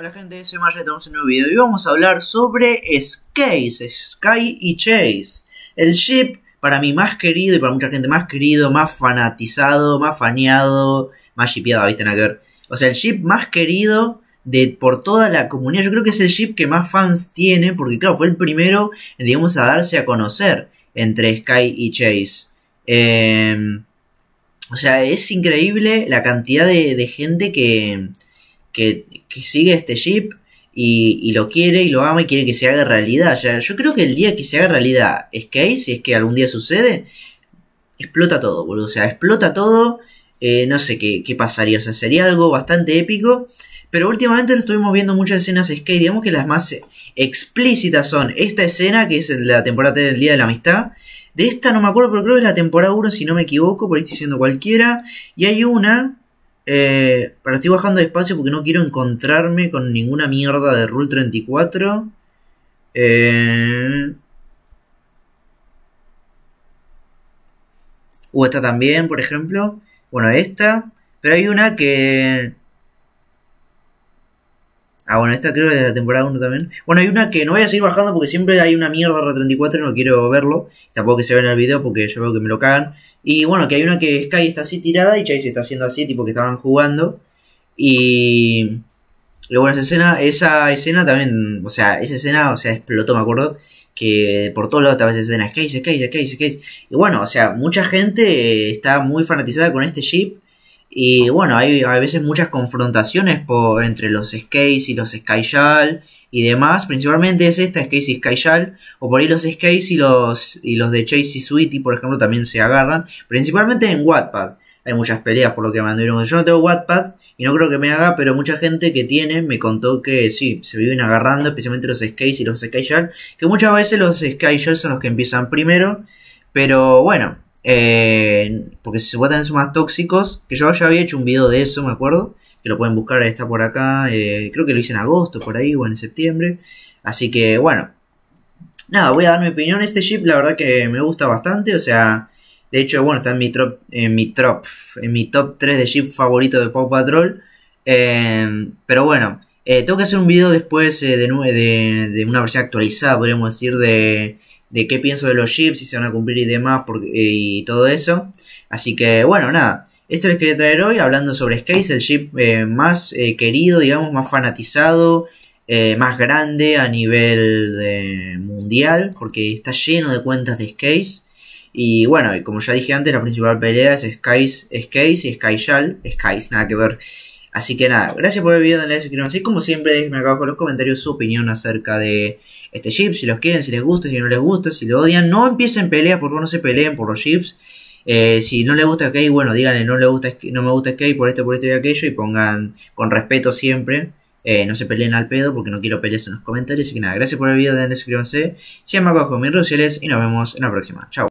Hola gente, soy Maya, estamos en un nuevo video y vamos a hablar sobre Skye, Sky y Chase. El ship para mí más querido y para mucha gente más querido, más fanatizado, más faneado, más shipeado, ¿viste? que ver. O sea, el ship más querido de por toda la comunidad. Yo creo que es el ship que más fans tiene porque claro, fue el primero, digamos, a darse a conocer entre Sky y Chase. Em, o sea, es increíble la cantidad de gente que que, sigue este jeep y, lo quiere y lo ama y quiere que se haga realidad. Ya, yo creo que el día que se haga realidad Skate, si es que algún día sucede, explota todo, boludo. O sea, explota todo. Eh, no sé qué, pasaría. O sea, sería algo bastante épico. Pero últimamente lo estuvimos viendo muchas escenas Skate. Digamos que las más explícitas son esta escena, que es la temporada del Día de la Amistad. De esta no me acuerdo, pero creo que es la temporada 1, si no me equivoco, por ahí estoy diciendo cualquiera. Y hay una eh, pero estoy bajando despacio porque no quiero encontrarme con ninguna mierda de Rule 34. Eh... O esta también, por ejemplo. Bueno, esta. Pero hay una que Ah, bueno, esta creo que es de la temporada 1 también. Bueno, hay una que no voy a seguir bajando porque siempre hay una mierda R34 y no quiero verlo. Tampoco que se vea en el video porque yo veo que me lo cagan. Y bueno, que hay una que Sky está así tirada y Chase está haciendo así, tipo que estaban jugando. Y. Luego esa escena, esa escena también, o sea, esa escena, o sea, explotó, me acuerdo, que por todos lados estaba esa escena, Skye, Skye, Skye, Sky. Y bueno, o sea, mucha gente eh, está muy fanatizada con este ship y bueno, hay a veces muchas confrontaciones entre los Skates y los Skyjal y demás. Principalmente es esta, Skates y Skyjal. O por ahí los Skates y los, y los de Chase y Sweetie, por ejemplo, también se agarran. Principalmente en Wattpad. Hay muchas peleas por lo que me dicho Yo no tengo Wattpad y no creo que me haga, pero mucha gente que tiene me contó que sí, se viven agarrando, especialmente los Skates y los Skyjal. Que muchas veces los Skyjal son los que empiezan primero. Pero bueno, eh, porque porque supuestamente son más tóxicos. Que yo ya había hecho un video de eso, me acuerdo. Que lo pueden buscar, está por acá. Eh, creo que lo hice en agosto, por ahí, o en septiembre. Así que, bueno. Nada, voy a dar mi opinión. Este Jeep, la verdad que me gusta bastante. O sea, de hecho, bueno, está en mi, en mi, trop, en mi top 3 de Jeep favorito de Paw Patrol. Em, pero bueno, eh, tengo que hacer un video después de, de, de una versión actualizada, podríamos decir, de de qué pienso de los chips, si se van a cumplir y demás, eh, y todo eso. Así que bueno, nada. Esto les quería traer hoy hablando sobre Skate, el chip eh, más eh, querido, digamos, más fanatizado, más grande a nivel mundial, porque está lleno de cuentas de Skate. Y bueno, como ya dije antes, la principal pelea es Skies, Skies y Skyshall. Skies, nada que ver. Así que nada, gracias por el video, denle like, Y como siempre, déjenme acá abajo en los comentarios su opinión acerca de este chip, si los quieren, si les gusta, si no les gusta, si lo odian, no empiecen peleas, por favor no se peleen por los chips. Eh, si no les gusta K, bueno, díganle, no, le gusta, no me gusta K por esto, por esto y aquello, y pongan con respeto siempre. Eh, no se peleen al pedo porque no quiero peleas en los comentarios. Así que nada, gracias por el video, denle, suscríbanse. síganme más abajo en mis redes sociales y nos vemos en la próxima. Chao.